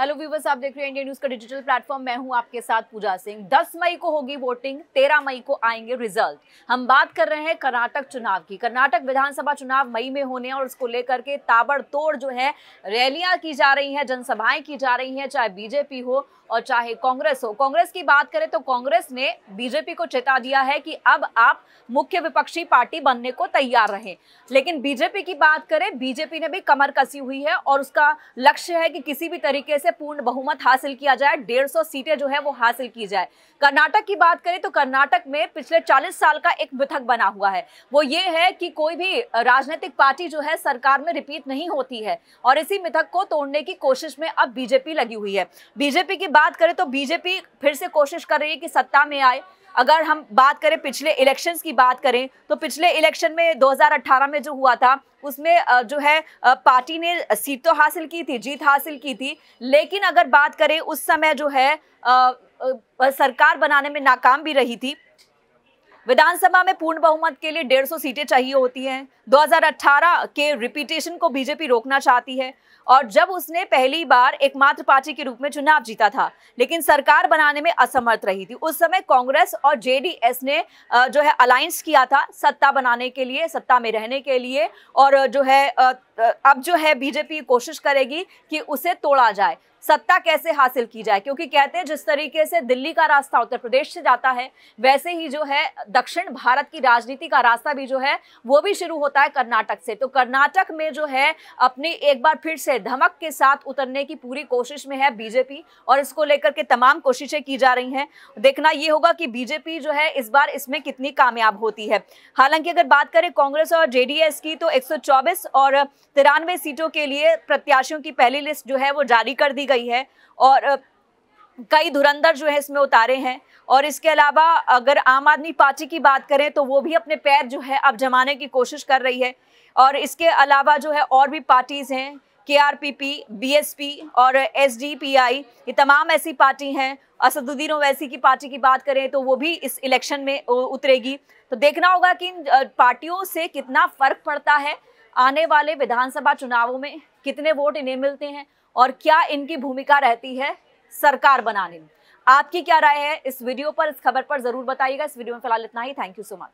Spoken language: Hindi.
हेलो व्यूवर्स आप देख रहे हैं इंडिया न्यूज का डिजिटल प्लेटफॉर्म मैं हूं आपके साथ पूजा सिंह 10 मई को होगी वोटिंग 13 मई को आएंगे रिजल्ट हम बात कर रहे हैं कर्नाटक चुनाव की कर्नाटक विधानसभा चुनाव मई में होने हैं और उसको लेकर के ताबड़तोड़ जो है रैलियां की जा रही हैं जनसभाएं की जा रही हैं चाहे बीजेपी हो और चाहे कांग्रेस हो कांग्रेस की बात करें तो कांग्रेस ने बीजेपी को चेता दिया है कि अब आप मुख्य विपक्षी पार्टी बनने को तैयार रहे लेकिन बीजेपी की बात करें बीजेपी ने भी कमर कसी हुई है और उसका लक्ष्य है कि किसी भी तरीके से पूर्ण बहुमत हासिल किया जाए डेढ़ सौ सीटें जो है वो हासिल की जाए कर्नाटक की बात करें तो कर्नाटक में पिछले चालीस साल का एक मिथक बना हुआ है वो ये है कि कोई भी राजनीतिक पार्टी जो है सरकार में रिपीट नहीं होती है और इसी मिथक को तोड़ने की कोशिश में अब बीजेपी लगी हुई है बीजेपी की बात करें तो बीजेपी फिर से कोशिश कर रही है कि सत्ता में आए अगर हम बात करें पिछले इलेक्शंस की बात करें तो पिछले इलेक्शन में 2018 में जो हुआ था उसमें जो है पार्टी ने सीट तो हासिल की थी जीत हासिल की थी लेकिन अगर बात करें उस समय जो है सरकार बनाने में नाकाम भी रही थी विधानसभा में पूर्ण बहुमत के लिए 150 सीटें चाहिए होती हैं 2018 के रिपीटेशन को बीजेपी रोकना चाहती है और जब उसने पहली बार एकमात्र पार्टी के रूप में चुनाव जीता था लेकिन सरकार बनाने में असमर्थ रही थी उस समय कांग्रेस और जेडीएस ने जो है अलायंस किया था सत्ता बनाने के लिए सत्ता में रहने के लिए और जो है अब जो है बीजेपी कोशिश करेगी कि उसे तोड़ा जाए सत्ता कैसे हासिल की जाए क्योंकि कहते हैं जिस तरीके से दिल्ली का रास्ता उत्तर प्रदेश से जाता है वैसे ही जो है दक्षिण भारत की राजनीति का रास्ता भी जो है वो भी शुरू होता है कर्नाटक से तो कर्नाटक में जो है अपनी एक बार फिर से धमक के साथ उतरने की पूरी कोशिश में है बीजेपी और इसको लेकर के तमाम कोशिशें की जा रही हैं देखना ये होगा कि बीजेपी जो है इस बार इसमें कितनी कामयाब होती है हालांकि अगर बात करें कांग्रेस और जेडीएस की तो एक और तिरानवे सीटों के लिए प्रत्याशियों की पहली लिस्ट जो है वो जारी कर दी गई है और कई धुरंधर जो है इसमें उतारे हैं और इसके अलावा अगर आम आदमी पार्टी की बात करें तो वो भी अपने पैर जो है अब जमाने की कोशिश कर रही है और इसके अलावा जो है और भी पार्टीज़ हैं K R P P B S P और एस डी पी आई ये तमाम ऐसी पार्टी हैं असदुद्दीन ओवैसी की पार्टी की बात करें तो वो भी इस इलेक्शन में उतरेगी तो देखना होगा कि इन पार्टियों से कितना फ़र्क पड़ता है आने वाले विधानसभा चुनावों में कितने वोट इन्हें मिलते हैं और क्या इनकी भूमिका रहती है सरकार बनाने में आपकी क्या राय है इस वीडियो पर इस खबर पर जरूर बताइएगा इस वीडियो में फिलहाल इतना ही थैंक यू सो मच